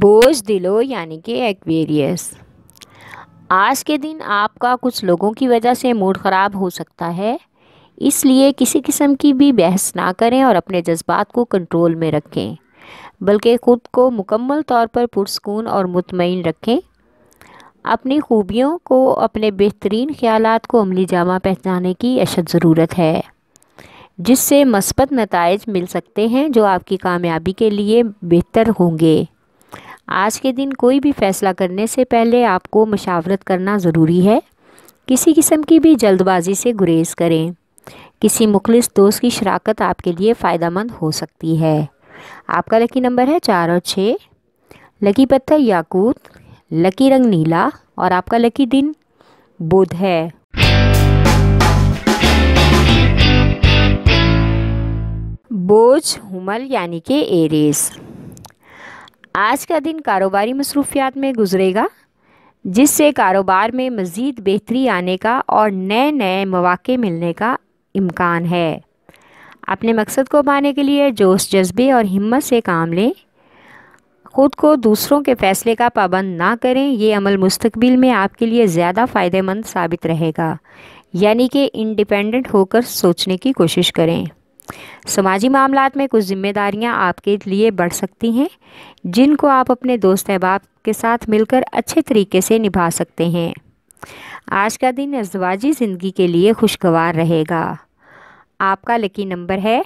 बोझ दिलो यानी कि एक्वेरियस आज के दिन आपका कुछ लोगों की वजह से मूड ख़राब हो सकता है इसलिए किसी किस्म की भी बहस ना करें और अपने जज्बात को कंट्रोल में रखें बल्कि ख़ुद को मुकम्मल तौर पर पुरस्कून और मुतमिन रखें अपनी खूबियों को अपने बेहतरीन ख्याल को अमली जामा पहचाने की अशद ज़रूरत है जिससे मस्बत नतज मिल सकते हैं जो आपकी कामयाबी के लिए बेहतर होंगे आज के दिन कोई भी फैसला करने से पहले आपको मशावरत करना ज़रूरी है किसी किस्म की भी जल्दबाजी से गुरेज करें किसी मुखलिस दोस्त की शराकत आपके लिए फ़ायदा हो सकती है आपका लकी नंबर है चार और छः लकी पत्थर याकूत लकी रंग नीला और आपका लकी दिन बुध है बोझ हुमल यानी कि एरेस आज का दिन कारोबारी मसरूफियात में गुजरेगा जिससे कारोबार में मज़ीद बेहतरी आने का और नए नए मौाक़े मिलने का इम्कान है अपने मकसद को पाने के लिए जोश जज्बे और हिम्मत से काम लें ख़ुद को दूसरों के फ़ैसले का पाबंद ना करें ये अमल मुस्तबिल में आपके लिए ज़्यादा फ़ायदेमंद साबित रहेगा यानी कि इंडिपेंडेंट होकर सोचने की कोशिश करें समाजी मामला में कुछ जिम्मेदारियां आपके लिए बढ़ सकती हैं जिनको आप अपने दोस्त अहबाब के साथ मिलकर अच्छे तरीके से निभा सकते हैं आज का दिन अजवाजी ज़िंदगी के लिए खुशगवार रहेगा आपका लकी नंबर है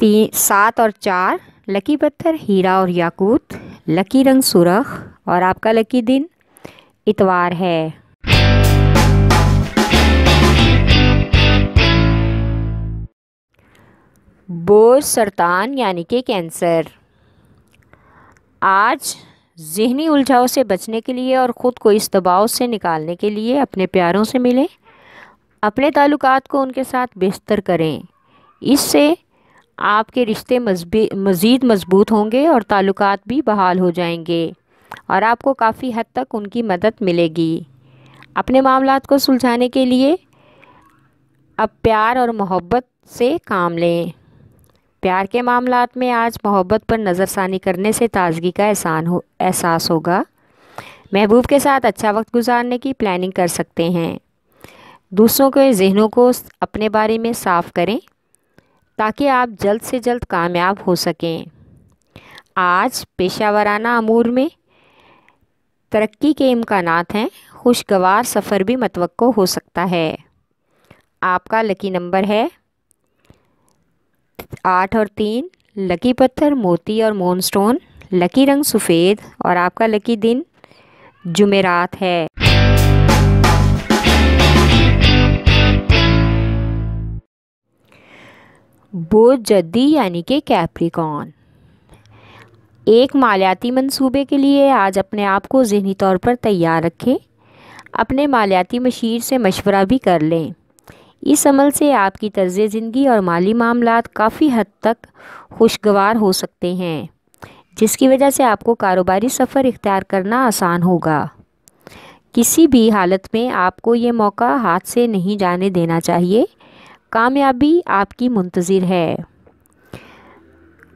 तीन सात और चार लकी पत्थर हीरा और याकूत लकी रंग सुरख और आपका लकी दिन इतवार है बोर सरतान यानी कि कैंसर आज जहनी उलझाव से बचने के लिए और ख़ुद को इस दबाव से निकालने के लिए अपने प्यारों से मिलें अपने ताल्लुकात को उनके साथ बेहतर करें इससे आपके रिश्ते मज़ीद मजबूत होंगे और ताल्लुकात भी बहाल हो जाएंगे और आपको काफ़ी हद तक उनकी मदद मिलेगी अपने मामला को सुलझाने के लिए अब प्यार और मोहब्बत से काम लें प्यार के मामला में आज मोहब्बत पर नज़रसानी करने से ताजगी का एहसान हो एहसास होगा महबूब के साथ अच्छा वक्त गुजारने की प्लानिंग कर सकते हैं दूसरों के जहनों को अपने बारे में साफ़ करें ताकि आप जल्द से जल्द कामयाब हो सकें आज पेशा वाराना अमूर में तरक्की के इम्कान हैं खुशगवार सफ़र भी मतवक़ हो सकता है आपका लकी नंबर है आठ और तीन लकी पत्थर मोती और मोन स्टोन लकी रंग सफ़ेद और आपका लकी दिन जुमेरात है बोझ जद्दी यानी कि कैप्रिकॉन एक मालियाती मंसूबे के लिए आज अपने आप को जहनी तौर पर तैयार रखें अपने मालियाती मशीर से मशवरा भी कर लें इस अमल से आपकी तर्ज ज़िंदगी और माली मामला काफ़ी हद तक खुशगवार हो सकते हैं जिसकी वजह से आपको कारोबारी सफ़र इख्तियार करना आसान होगा किसी भी हालत में आपको ये मौका हाथ से नहीं जाने देना चाहिए कामयाबी आपकी मुंतज़र है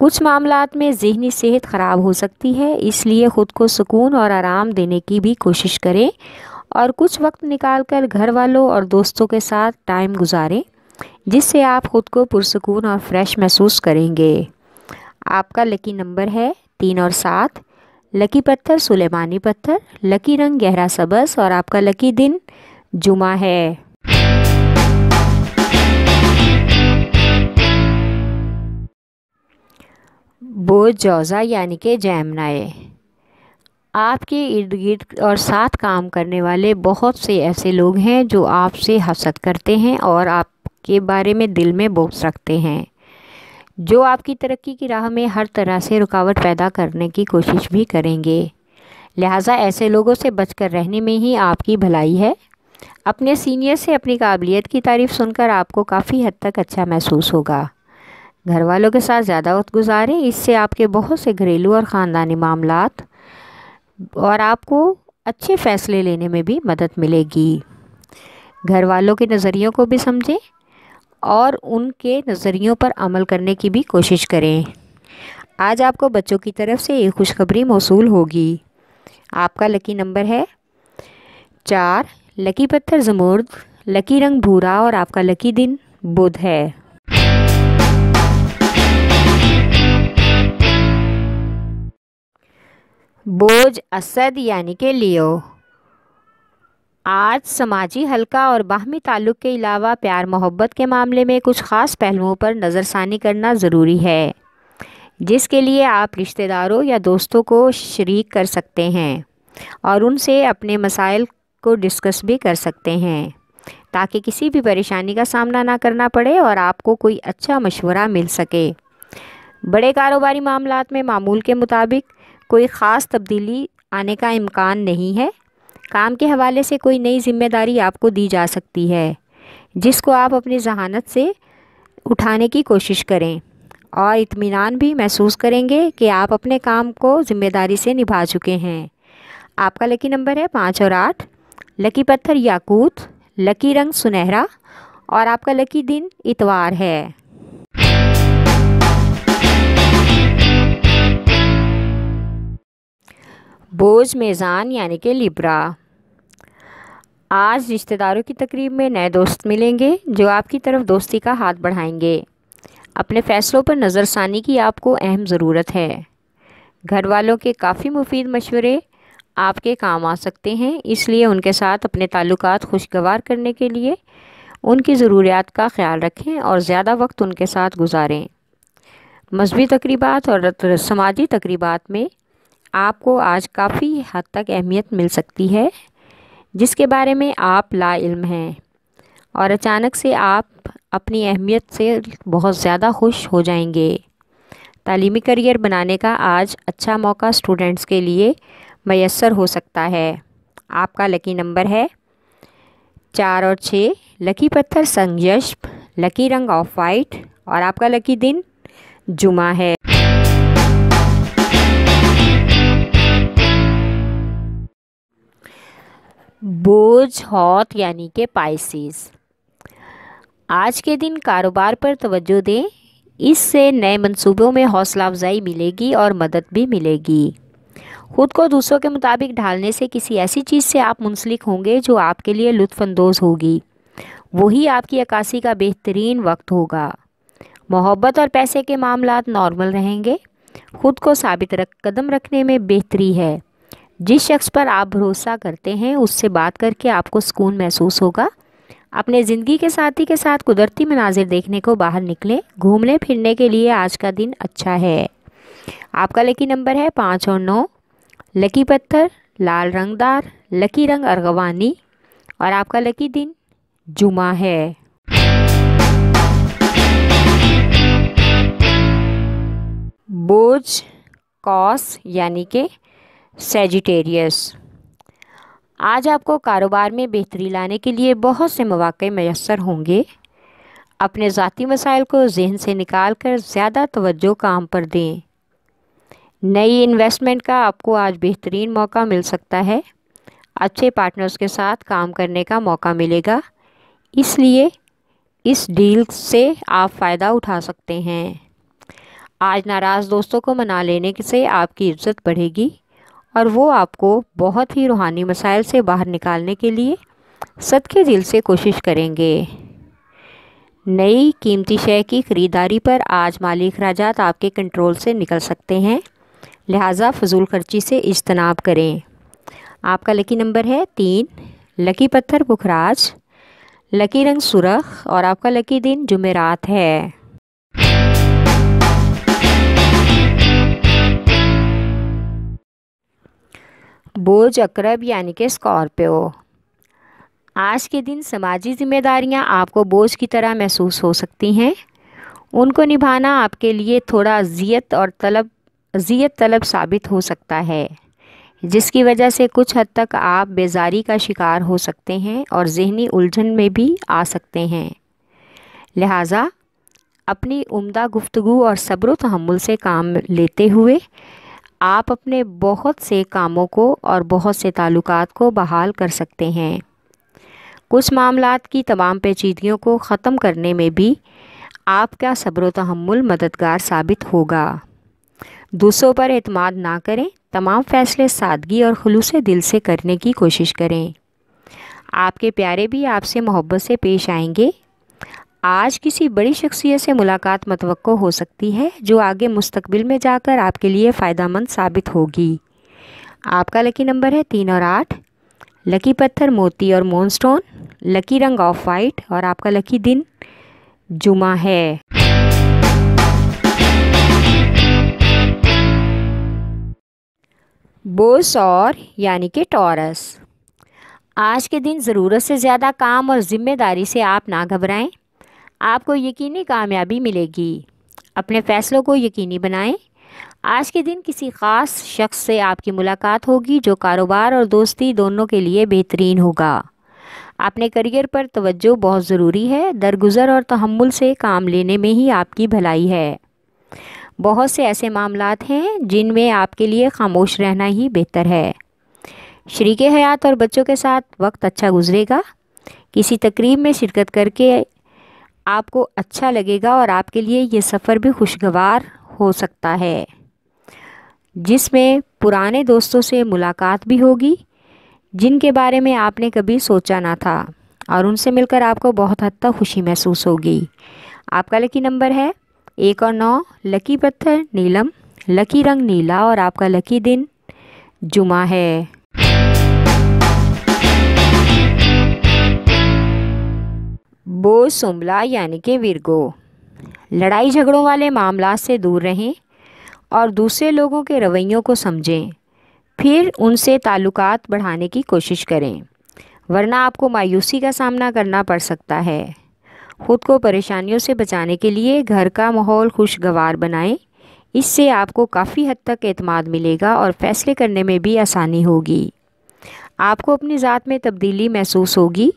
कुछ मामला में जहनी सेहत ख़राब हो सकती है इसलिए ख़ुद को सुकून और आराम देने की भी कोशिश करें और कुछ वक्त निकालकर घर वालों और दोस्तों के साथ टाइम गुजारें जिससे आप ख़ुद को पुरसकून और फ्रेश महसूस करेंगे आपका लकी नंबर है तीन और सात लकी पत्थर सुलेमानी पत्थर लकी रंग गहरा सबस और आपका लकी दिन जुमा है बोझ जौज़ा यानी कि जैमनाए आपके इर्द गिर्द और साथ काम करने वाले बहुत से ऐसे लोग हैं जो आपसे हसद करते हैं और आपके बारे में दिल में बोक्स रखते हैं जो आपकी तरक्की की राह में हर तरह से रुकावट पैदा करने की कोशिश भी करेंगे लिहाजा ऐसे लोगों से बचकर रहने में ही आपकी भलाई है अपने सीनियर से अपनी काबिलियत की तारीफ़ सुनकर आपको काफ़ी हद तक अच्छा महसूस होगा घर वालों के साथ ज़्यादा वक्त गुजारें इससे आपके बहुत से घरेलू और ख़ानदानी मामला और आपको अच्छे फ़ैसले लेने में भी मदद मिलेगी घर वालों के नज़रियों को भी समझें और उनके नज़रियों पर अमल करने की भी कोशिश करें आज आपको बच्चों की तरफ से एक खुशखबरी मौसू होगी आपका लकी नंबर है चार लकी पत्थर जमूर्द लकी रंग भूरा और आपका लकी दिन बुध है बोझ असद यानी के लियो आज समाजी हलका और बाहमी ताल्लुक़ के अलावा प्यार मोहब्बत के मामले में कुछ ख़ास पहलुओं पर नज़रसानी करना ज़रूरी है जिसके लिए आप रिश्तेदारों या दोस्तों को शरीक कर सकते हैं और उनसे अपने मसाइल को डिस्कस भी कर सकते हैं ताकि किसी भी परेशानी का सामना ना करना पड़े और आपको कोई अच्छा मशवरा मिल सके बड़े कारोबारी मामलों में मामूल के मुताबिक कोई ख़ास तब्दीली आने का इम्कान नहीं है काम के हवाले से कोई नई जिम्मेदारी आपको दी जा सकती है जिसको आप अपनी जहानत से उठाने की कोशिश करें और इत्मीनान भी महसूस करेंगे कि आप अपने काम को ज़िम्मेदारी से निभा चुके हैं आपका लकी नंबर है पाँच और आठ लकी पत्थर याकूत लकी रंग सुनहरा और आपका लकी दिन इतवार है बोझ मेज़ान यानी कि लिब्रा आज रिश्तेदारों की तकरीब में नए दोस्त मिलेंगे जो आपकी तरफ दोस्ती का हाथ बढ़ाएंगे अपने फ़ैसलों पर नज़रसानी की आपको अहम ज़रूरत है घर वालों के काफ़ी मुफीद मशवरे आपके काम आ सकते हैं इसलिए उनके साथ अपने ताल्लुक खुशगवार करने के लिए उनकी ज़रूरियात का ख्याल रखें और ज़्यादा वक्त उनके साथ गुजारें मजहबी तकरीबा और समाजी तकरीबा में आपको आज काफ़ी हद तक अहमियत मिल सकती है जिसके बारे में आप ला इल्म हैं और अचानक से आप अपनी अहमियत से बहुत ज़्यादा खुश हो जाएंगे तालीमी करियर बनाने का आज अच्छा मौका स्टूडेंट्स के लिए मैसर हो सकता है आपका लकी नंबर है चार और छः लकी पत्थर संजस्प लकी रंग ऑफ वाइट और आपका लकी दिन जुमा है बोझ हौत यानी कि पाइसिस आज के दिन कारोबार पर तवज्जो दें इससे नए मंसूबों में हौसला अफजाई मिलेगी और मदद भी मिलेगी ख़ुद को दूसरों के मुताबिक ढालने से किसी ऐसी चीज़ से आप मुंसलिक होंगे जो आपके लिए लुफानंदोज़ होगी वही आपकी अक्सी का बेहतरीन वक्त होगा मोहब्बत और पैसे के मामला नॉर्मल रहेंगे ख़ुद को साबित रख कदम रखने में बेहतरी है जिस शख्स पर आप भरोसा करते हैं उससे बात करके आपको सुकून महसूस होगा अपने ज़िंदगी के साथी के साथ कुदरती मनाजिर देखने को बाहर निकलें घूमने फिरने के लिए आज का दिन अच्छा है आपका लकी नंबर है पाँच और नौ लकी पत्थर लाल रंगदार लकी रंग अरगवानी और आपका लकी दिन जुमा है बोझ कॉस यानी कि सेजिटेरियस आज आपको कारोबार में बेहतरी लाने के लिए बहुत से मौाक़े मैसर होंगे अपने ज़ाती मसाइल को जहन से निकाल कर ज़्यादा तवज्जो काम पर दें नई इन्वेस्टमेंट का आपको आज बेहतरीन मौका मिल सकता है अच्छे पार्टनर्स के साथ काम करने का मौका मिलेगा इसलिए इस डील से आप फ़ायदा उठा सकते हैं आज नाराज़ दोस्तों को मना लेने से आपकी इज्जत बढ़ेगी और वो आपको बहुत ही रूहानी मसाइल से बाहर निकालने के लिए सदके दिल से कोशिश करेंगे नई कीमती शय की ख़रीदारी पर आज माली राजात आपके कंट्रोल से निकल सकते हैं लिहाजा फजूल खर्ची से इजतनाब करें आपका लकी नंबर है तीन लकी पत्थर पुखराज लकी रंग सुरख और आपका लकी दिन जुमेरात है बोझ अक्रब यानी कि स्कॉर्पियो आज के दिन समाजी जिम्मेदारियां आपको बोझ की तरह महसूस हो सकती हैं उनको निभाना आपके लिए थोड़ा अजियत और तलब अजियत तलब साबित हो सकता है जिसकी वजह से कुछ हद तक आप बेजारी का शिकार हो सकते हैं और जहनी उलझन में भी आ सकते हैं लिहाजा अपनी उम्दा गुफ्तु और सब्र तहमुल से काम लेते हुए आप अपने बहुत से कामों को और बहुत से ताल्लुकात को बहाल कर सकते हैं कुछ मामला की तमाम पेचीदगियों को ख़त्म करने में भी आपका सब्र तहमुल मददगार साबित होगा दूसरों पर अतमाद ना करें तमाम फ़ैसले सादगी और खलूस दिल से करने की कोशिश करें आपके प्यारे भी आपसे मोहब्बत से पेश आएंगे आज किसी बड़ी शख्सियत से मुलाकात मतवक़ हो सकती है जो आगे मुस्तबिल में जाकर आपके लिए फ़ायदा मंद साबित होगी आपका लकी नंबर है तीन और आठ लकी पत्थर मोती और मोनस्टोन लकी रंग ऑफ वाइट और आपका लकी दिन जुमा है बोस और यानी कि टॉरस आज के दिन ज़रूरत से ज़्यादा काम और ज़िम्मेदारी से आप ना घबराएं आपको यकीनी कामयाबी मिलेगी अपने फ़ैसलों को यकीनी बनाएं आज के दिन किसी ख़ास शख्स से आपकी मुलाकात होगी जो कारोबार और दोस्ती दोनों के लिए बेहतरीन होगा अपने करियर पर तवज्जो बहुत ज़रूरी है दरगुजर और तहमुल से काम लेने में ही आपकी भलाई है बहुत से ऐसे मामलात हैं जिनमें आपके लिए खामोश रहना ही बेहतर है शरीक हयात और बच्चों के साथ वक्त अच्छा गुजरेगा किसी तकरीब में शिरकत करके आपको अच्छा लगेगा और आपके लिए ये सफ़र भी खुशगवार हो सकता है जिसमें पुराने दोस्तों से मुलाकात भी होगी जिनके बारे में आपने कभी सोचा ना था और उनसे मिलकर आपको बहुत हद तक खुशी महसूस होगी आपका लकी नंबर है एक और नौ लकी पत्थर नीलम लकी रंग नीला और आपका लकी दिन जुमा है बोझ उम्ला यानी कि वीरगो लड़ाई झगड़ों वाले मामला से दूर रहें और दूसरे लोगों के रवैयों को समझें फिर उनसे ताल्लुकात बढ़ाने की कोशिश करें वरना आपको मायूसी का सामना करना पड़ सकता है खुद को परेशानियों से बचाने के लिए घर का माहौल खुशगवार बनाएं इससे आपको काफ़ी हद तक एतमाद मिलेगा और फ़ैसले करने में भी आसानी होगी आपको अपनी ज़ात में तब्दीली महसूस होगी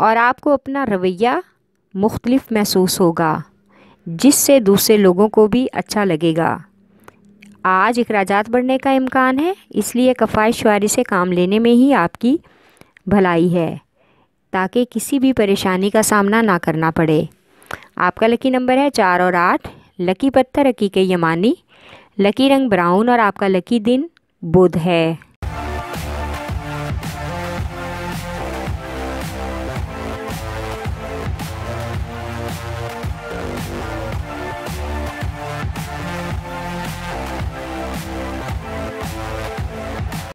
और आपको अपना रवैया मुख्तलफ महसूस होगा जिससे दूसरे लोगों को भी अच्छा लगेगा आज अखराज बढ़ने का इम्कान है इसलिए कफायशवारी से काम लेने में ही आपकी भलाई है ताकि किसी भी परेशानी का सामना ना करना पड़े आपका लकी नंबर है चार और आठ लकी पत्थर हकीक यमानी लकी रंग ब्राउन और आपका लकी दिन बुध है